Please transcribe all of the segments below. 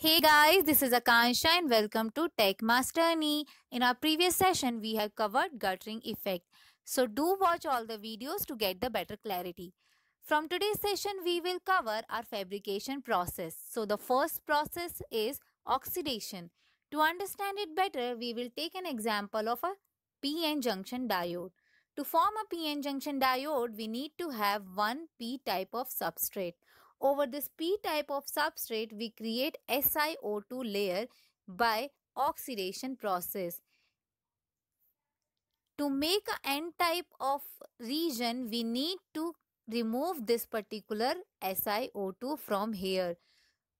Hey guys, this is Akansha and welcome to Tech Masterny. In our previous session, we have covered guttering effect. So do watch all the videos to get the better clarity. From today's session, we will cover our fabrication process. So the first process is oxidation. To understand it better, we will take an example of a PN junction diode. To form a PN junction diode, we need to have one P type of substrate. Over this P type of substrate, we create SiO2 layer by oxidation process. To make an N type of region, we need to remove this particular SiO2 from here.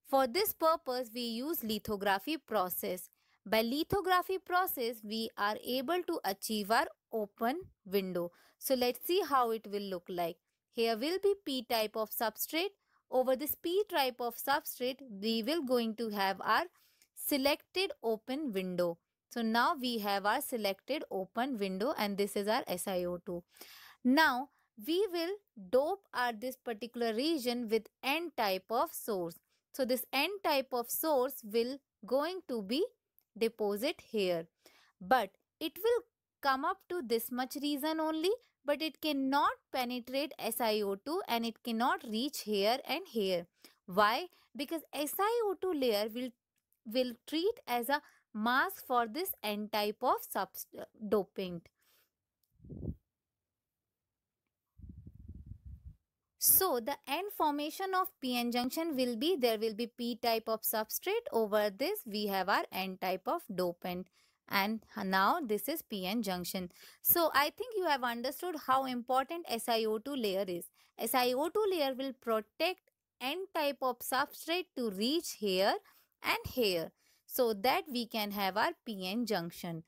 For this purpose, we use lithography process. By lithography process, we are able to achieve our open window. So let's see how it will look like. Here will be P type of substrate over this P type of substrate, we will going to have our selected open window. So now we have our selected open window and this is our SiO2. Now we will dope our this particular region with N type of source. So this N type of source will going to be deposit here. But it will come up to this much region only but it cannot penetrate SiO2 and it cannot reach here and here. Why? Because SiO2 layer will, will treat as a mask for this N type of uh, dopant. So the end formation of PN junction will be there will be P type of substrate over this we have our N type of dopant and now this is PN junction. So I think you have understood how important SiO2 layer is. SiO2 layer will protect n type of substrate to reach here and here so that we can have our PN junction.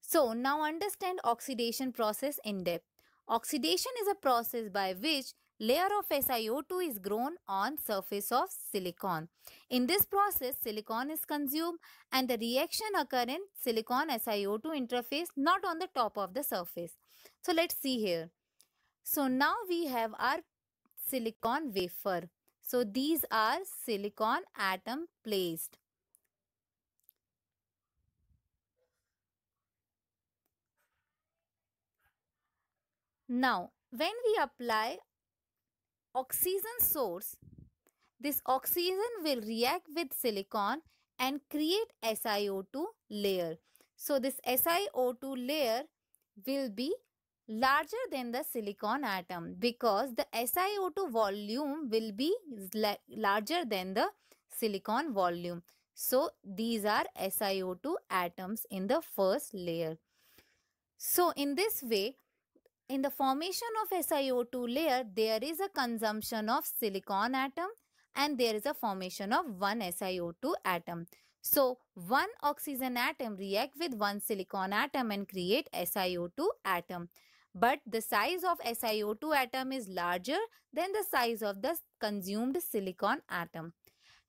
So now understand oxidation process in depth. Oxidation is a process by which layer of SiO2 is grown on surface of silicon. In this process, silicon is consumed and the reaction occur in silicon SiO2 interface not on the top of the surface. So let's see here. So now we have our silicon wafer. So these are silicon atom placed. Now, when we apply oxygen source, this oxygen will react with silicon and create SiO2 layer. So this SiO2 layer will be larger than the silicon atom because the SiO2 volume will be larger than the silicon volume. So these are SiO2 atoms in the first layer. So in this way in the formation of SiO2 layer, there is a consumption of silicon atom and there is a formation of one SiO2 atom. So, one oxygen atom react with one silicon atom and create SiO2 atom. But the size of SiO2 atom is larger than the size of the consumed silicon atom.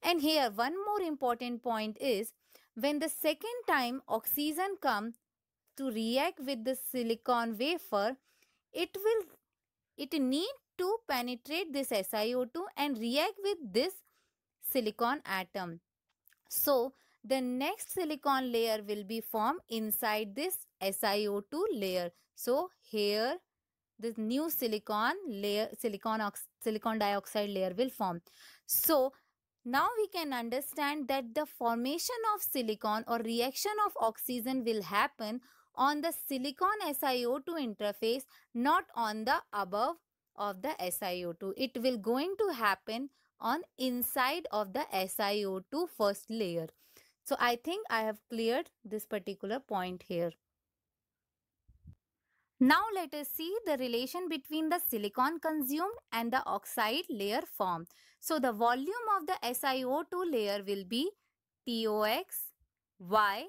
And here one more important point is when the second time oxygen come to react with the silicon wafer, it will it need to penetrate this SiO2 and react with this silicon atom. So, the next silicon layer will be formed inside this SiO2 layer. So, here this new silicon layer, silicon, silicon dioxide layer will form. So, now we can understand that the formation of silicon or reaction of oxygen will happen on the silicon SiO2 interface, not on the above of the SiO2. It will going to happen on inside of the SiO2 first layer. So I think I have cleared this particular point here. Now let us see the relation between the silicon consumed and the oxide layer formed. So the volume of the SiO2 layer will be TOX, Y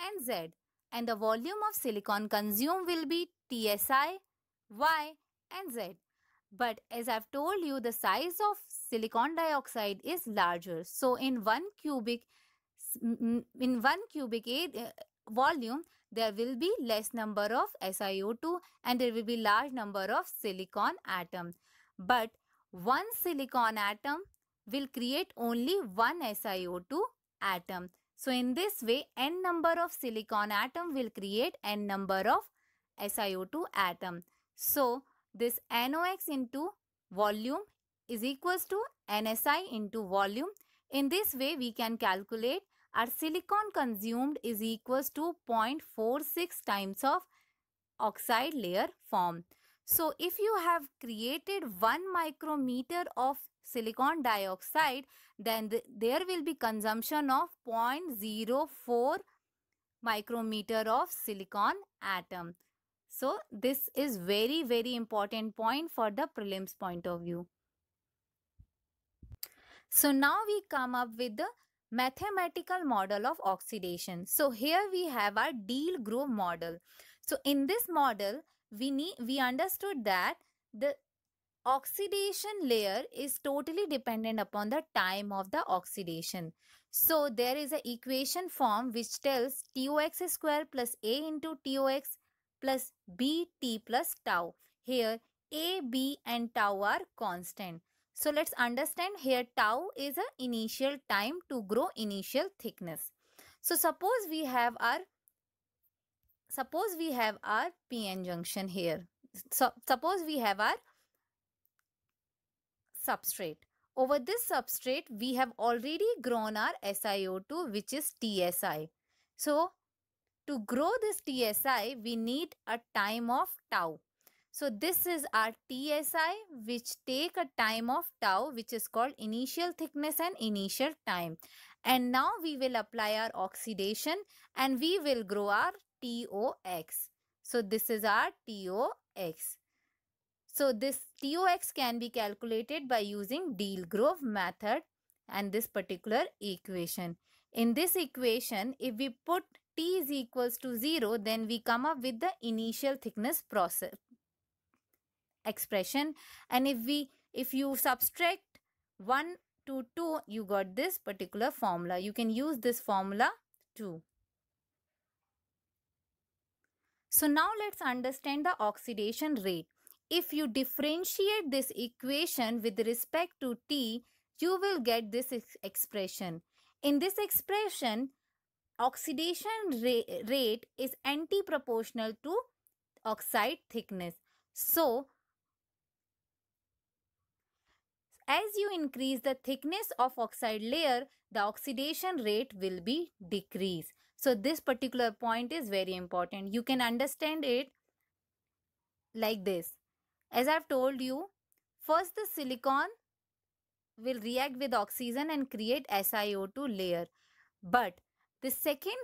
and Z and the volume of silicon consumed will be TSI, Y and Z. But as I've told you, the size of silicon dioxide is larger. So in one cubic in one cubic uh, volume, there will be less number of SiO2 and there will be large number of silicon atom. But one silicon atom will create only one SiO2 atom. So in this way, n number of silicon atom will create n number of SiO2 atom. So this NOx into volume is equals to NSI into volume. In this way, we can calculate our silicon consumed is equals to 0.46 times of oxide layer form. So if you have created 1 micrometer of silicon dioxide, then there will be consumption of 0.04 micrometer of silicon atom. So this is very very important point for the prelims point of view. So now we come up with the mathematical model of oxidation. So here we have our Deal-Grove model. So in this model we need we understood that the oxidation layer is totally dependent upon the time of the oxidation. So there is a equation form which tells TOX square plus A into TOX plus BT plus tau. Here A, B and tau are constant. So let's understand here tau is a initial time to grow initial thickness. So suppose we have our suppose we have our PN junction here. So suppose we have our substrate. Over this substrate, we have already grown our SiO2 which is TSI. So, to grow this TSI, we need a time of tau. So, this is our TSI which take a time of tau which is called initial thickness and initial time. And now we will apply our oxidation and we will grow our TOX. So, this is our TOX. So this TOX can be calculated by using Deal-Grove method and this particular equation. In this equation, if we put T is equals to 0, then we come up with the initial thickness process expression. And if we if you subtract 1 to 2, you got this particular formula. You can use this formula too. So now let's understand the oxidation rate. If you differentiate this equation with respect to t, you will get this expression. In this expression, oxidation rate is anti-proportional to oxide thickness. So, as you increase the thickness of oxide layer, the oxidation rate will be decreased. So, this particular point is very important. You can understand it like this. As I've told you, first the silicon will react with oxygen and create SiO2 layer. But the second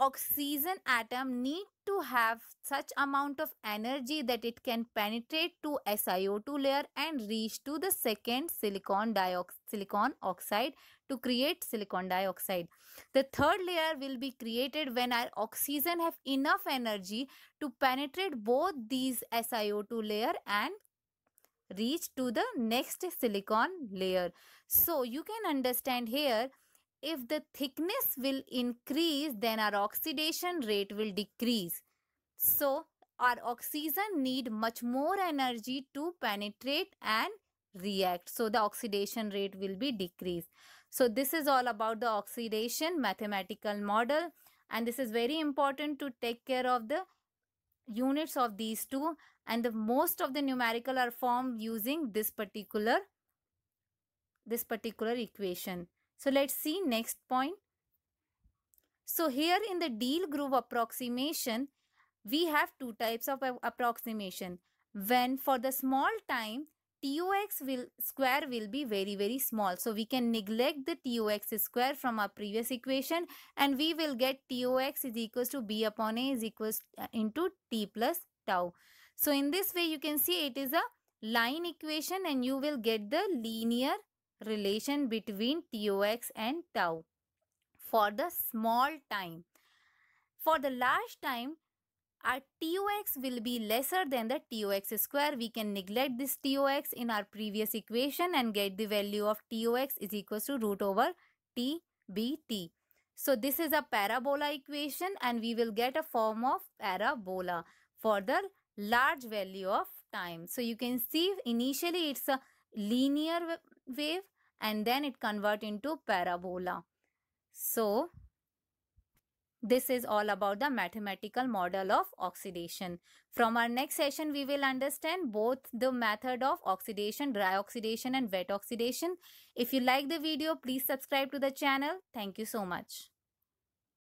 oxygen atom need to have such amount of energy that it can penetrate to SiO2 layer and reach to the second silicon, silicon oxide to create silicon dioxide. The third layer will be created when our oxygen have enough energy to penetrate both these SiO2 layer and reach to the next silicon layer. So you can understand here if the thickness will increase then our oxidation rate will decrease. So our oxygen need much more energy to penetrate and react. So the oxidation rate will be decreased. So this is all about the oxidation mathematical model and this is very important to take care of the units of these two and the most of the numerical are formed using this particular this particular equation. So let's see next point. So here in the deal groove approximation, we have two types of approximation. When for the small time, TOX will, square will be very, very small. So we can neglect the TOX square from our previous equation and we will get TOX is equals to B upon A is equals uh, into T plus tau. So in this way you can see it is a line equation and you will get the linear relation between TOX and tau for the small time. For the large time, our TOX will be lesser than the TOX square. We can neglect this TOX in our previous equation and get the value of TOX is equals to root over TBT. So this is a parabola equation and we will get a form of parabola for the large value of time. So you can see initially it's a linear wave and then it convert into parabola. So this is all about the mathematical model of oxidation. From our next session, we will understand both the method of oxidation, dry oxidation and wet oxidation. If you like the video, please subscribe to the channel. Thank you so much.